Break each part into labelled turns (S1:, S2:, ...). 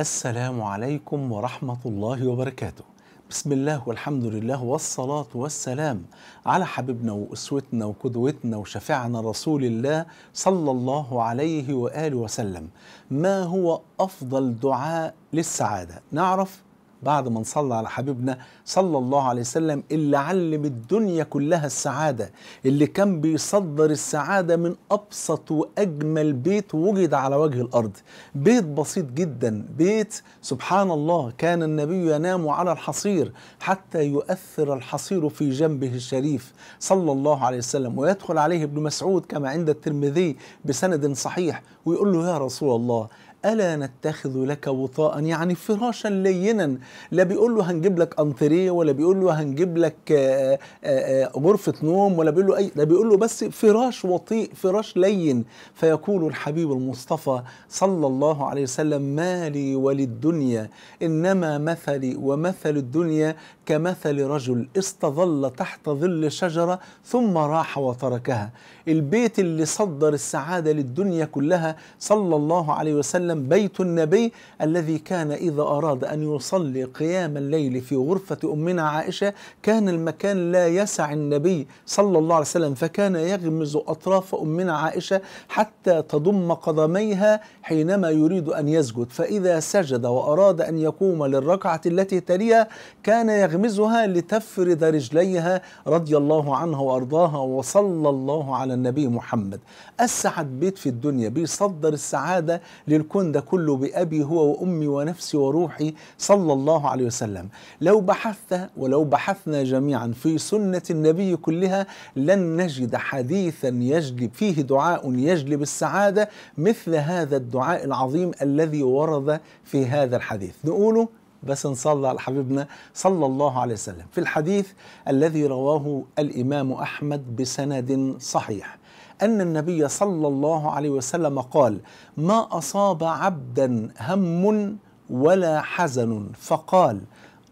S1: السلام عليكم ورحمة الله وبركاته بسم الله والحمد لله والصلاة والسلام على حبيبنا وأسوتنا وقدوتنا وشفيعنا رسول الله صلى الله عليه وآله وسلم ما هو أفضل دعاء للسعادة نعرف بعد ما نصلى على حبيبنا صلى الله عليه وسلم اللي علم الدنيا كلها السعادة اللي كان بيصدر السعادة من أبسط وأجمل بيت وجد على وجه الأرض بيت بسيط جدا بيت سبحان الله كان النبي ينام على الحصير حتى يؤثر الحصير في جنبه الشريف صلى الله عليه وسلم ويدخل عليه ابن مسعود كما عند الترمذي بسند صحيح ويقول له يا رسول الله ألا نتخذ لك وطاء يعني فراشا لينا لا بيقول له هنجيب لك أنتريه ولا بيقول له هنجيب لك آه، آه، آه، غرفة نوم ولا بيقول له أي ده بيقول له بس فراش وطيء فراش لين فيقول الحبيب المصطفى صلى الله عليه وسلم ما لي وللدنيا إنما مثلي ومثل الدنيا كمثل رجل استظل تحت ظل شجرة ثم راح وتركها البيت اللي صدر السعادة للدنيا كلها صلى الله عليه وسلم وسلم بيت النبي الذي كان إذا أراد أن يصلي قيام الليل في غرفة أمنا عائشة كان المكان لا يسع النبي صلى الله عليه وسلم فكان يغمز أطراف أمنا عائشة حتى تضم قدميها حينما يريد أن يسجد فإذا سجد وأراد أن يقوم للركعة التي تليها كان يغمزها لتفرد رجليها رضي الله عنها وأرضاها وصلى الله على النبي محمد أسعد بيت في الدنيا بيصدر السعادة للكون الكون ده كله بأبي هو وأمي ونفسي وروحي صلى الله عليه وسلم لو بحثت ولو بحثنا جميعا في سنة النبي كلها لن نجد حديثا يجلب فيه دعاء يجلب السعادة مثل هذا الدعاء العظيم الذي ورد في هذا الحديث نقوله بس نصلى على حبيبنا صلى الله عليه وسلم في الحديث الذي رواه الإمام أحمد بسند صحيح أن النبي صلى الله عليه وسلم قال ما أصاب عبدا هم ولا حزن فقال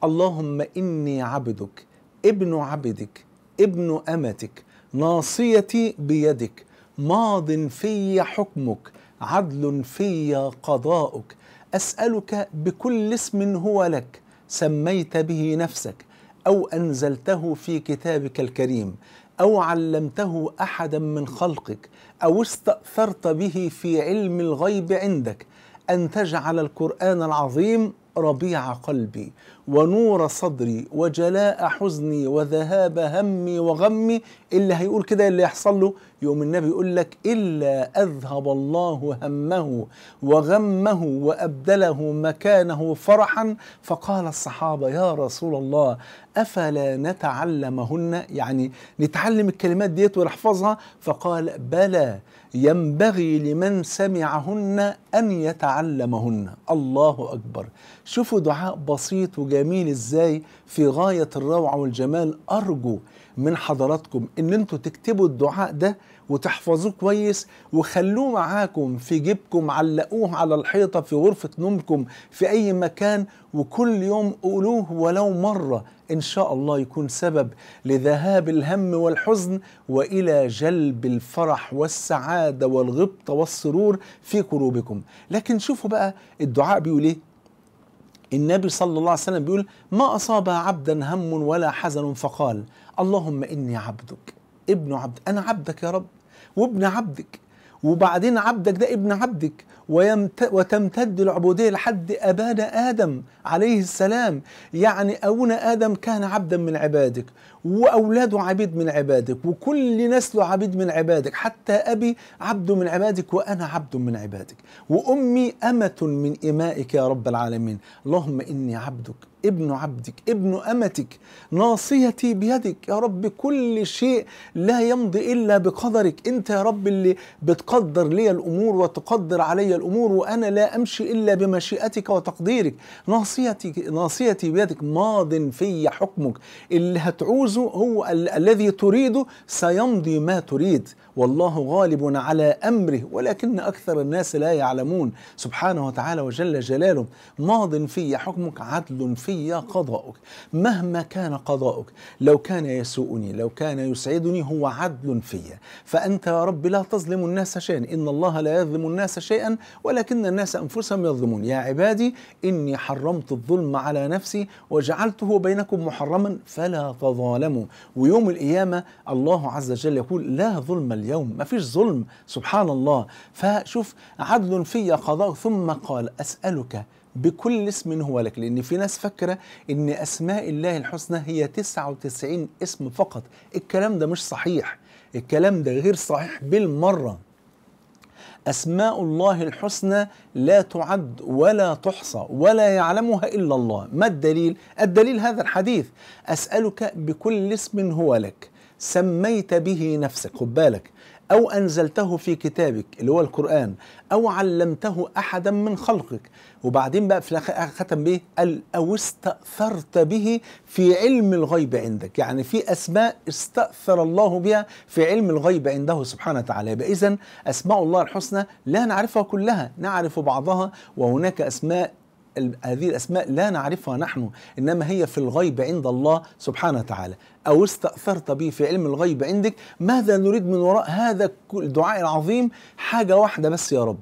S1: اللهم إني عبدك ابن عبدك ابن أمتك ناصيتي بيدك ماض في حكمك عدل في قضاؤك أسألك بكل اسم هو لك سميت به نفسك أو أنزلته في كتابك الكريم او علمته احدا من خلقك او استاثرت به في علم الغيب عندك ان تجعل القران العظيم ربيع قلبي ونور صدري وجلاء حزني وذهاب همي وغمي إيه اللي هيقول كده إيه اللي يحصل له يقوم النبي يقول لك إلا أذهب الله همه وغمه وأبدله مكانه فرحا فقال الصحابة يا رسول الله أفلا نتعلمهن يعني نتعلم الكلمات ديت ونحفظها فقال بلى ينبغي لمن سمعهن أن يتعلمهن الله أكبر شوفوا دعاء بسيط وجميل إزاي في غاية الروعة والجمال أرجو من حضراتكم أن انتوا تكتبوا الدعاء ده وتحفظوه كويس وخلوه معاكم في جيبكم علقوه على الحيطة في غرفة نومكم في أي مكان وكل يوم قولوه ولو مرة إن شاء الله يكون سبب لذهاب الهم والحزن وإلى جلب الفرح والسعادة والغبطة والسرور في قلوبكم لكن شوفوا بقى الدعاء بيقول إيه النبي صلى الله عليه وسلم بيقول ما أصاب عبدا هم ولا حزن فقال اللهم إني عبدك ابن عبد انا عبدك يا رب وابن عبدك وبعدين عبدك ده ابن عبدك ويمت... وتمتد العبودية لحد أبانا آدم عليه السلام يعني أبونا آدم كان عبدا من عبادك وأولاده عبيد من عبادك وكل نسله عبيد من عبادك حتى أبي عبد من عبادك وأنا عبد من عبادك وأمي أمة من إمائك يا رب العالمين اللهم إني عبدك ابن عبدك ابن أمتك ناصيتي بيدك يا رب كل شيء لا يمضي إلا بقدرك أنت يا رب اللي بتقدر لي الأمور وتقدر علي الأمور وأنا لا أمشي إلا بمشيئتك وتقديرك ناصيتي, ناصيتي بيدك ماض في حكمك اللي هتعوز تفوز هو ال الذي تريده سيمضي ما تريد والله غالب على امره ولكن اكثر الناس لا يعلمون سبحانه وتعالى وجل جلاله ماض في حكمك عدل في قضاؤك مهما كان قضاؤك لو كان يسوءني لو كان يسعدني هو عدل في فانت يا رب لا تظلم الناس شيئا ان الله لا يظلم الناس شيئا ولكن الناس انفسهم يظلمون يا عبادي اني حرمت الظلم على نفسي وجعلته بينكم محرما فلا تظالموا يعلمون ويوم القيامة الله عز وجل يقول لا ظلم اليوم ما فيش ظلم سبحان الله فشوف عدل في قضاء ثم قال أسألك بكل اسم هو لك لأن في ناس فاكرة أن أسماء الله الحسنى هي 99 اسم فقط الكلام ده مش صحيح الكلام ده غير صحيح بالمرة أسماء الله الحسنى لا تعد ولا تحصى ولا يعلمها إلا الله ما الدليل؟ الدليل هذا الحديث أسألك بكل اسم هو لك سميت به نفسك خد بالك أو أنزلته في كتابك اللي هو القرآن أو علمته أحدا من خلقك وبعدين بقى في ختم به قال أو استأثرت به في علم الغيب عندك يعني في أسماء استأثر الله بها في علم الغيب عنده سبحانه وتعالى إذن أسماء الله الحسنى لا نعرفها كلها نعرف بعضها وهناك أسماء هذه الأسماء لا نعرفها نحن إنما هي في الغيب عند الله سبحانه وتعالى أو استأثرت به في علم الغيب عندك ماذا نريد من وراء هذا الدعاء العظيم حاجة واحدة بس يا رب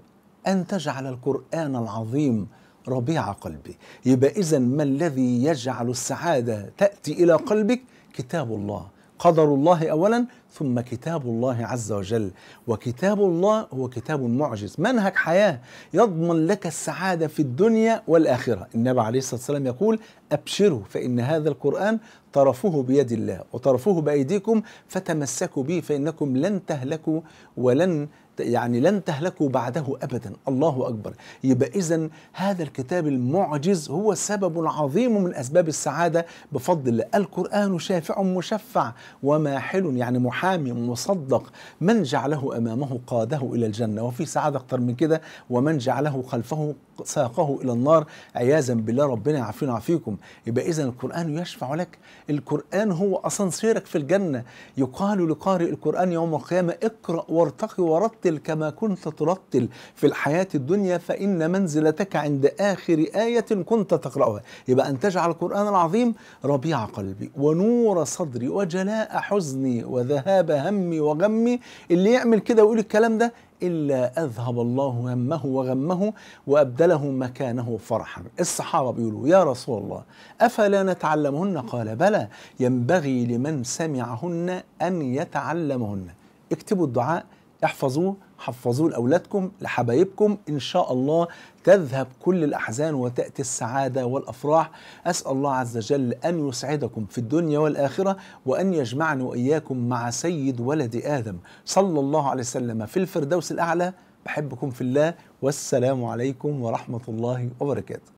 S1: أن تجعل القرآن العظيم ربيع قلبي يبقى إذا ما الذي يجعل السعادة تأتي إلى قلبك كتاب الله قدر الله أولا ثم كتاب الله عز وجل وكتاب الله هو كتاب معجز منهج حياة يضمن لك السعادة في الدنيا والآخرة النبي عليه الصلاة والسلام يقول أبشروا فإن هذا القرآن طرفه بيد الله وطرفه بأيديكم فتمسكوا به فإنكم لن تهلكوا ولن يعني لن تهلكوا بعده ابدا الله اكبر يبقى اذا هذا الكتاب المعجز هو سبب عظيم من اسباب السعاده بفضل الله القران شافع مشفع وماحل يعني محامي مصدق من جعله امامه قاده الى الجنه وفي سعاده اكتر من كده ومن جعله خلفه ساقه الى النار عياذا بالله ربنا يعافينا ويعافيكم يبقى اذا القران يشفع لك القران هو اسانسيرك في الجنه يقال لقارئ القران يوم القيامه اقرا وارتقي ورتب ترتل كما كنت ترتل في الحياة الدنيا فإن منزلتك عند آخر آية كنت تقرأها يبقى أن تجعل القرآن العظيم ربيع قلبي ونور صدري وجلاء حزني وذهاب همي وغمي اللي يعمل كده ويقول الكلام ده إلا أذهب الله همه وغمه وأبدله مكانه فرحا الصحابة بيقولوا يا رسول الله أفلا نتعلمهن قال بلى ينبغي لمن سمعهن أن يتعلمهن اكتبوا الدعاء احفظوه حفظوه لأولادكم لحبايبكم إن شاء الله تذهب كل الأحزان وتأتي السعادة والأفراح أسأل الله عز وجل أن يسعدكم في الدنيا والآخرة وأن يجمعنا وإياكم مع سيد ولد آدم صلى الله عليه وسلم في الفردوس الأعلى بحبكم في الله والسلام عليكم ورحمة الله وبركاته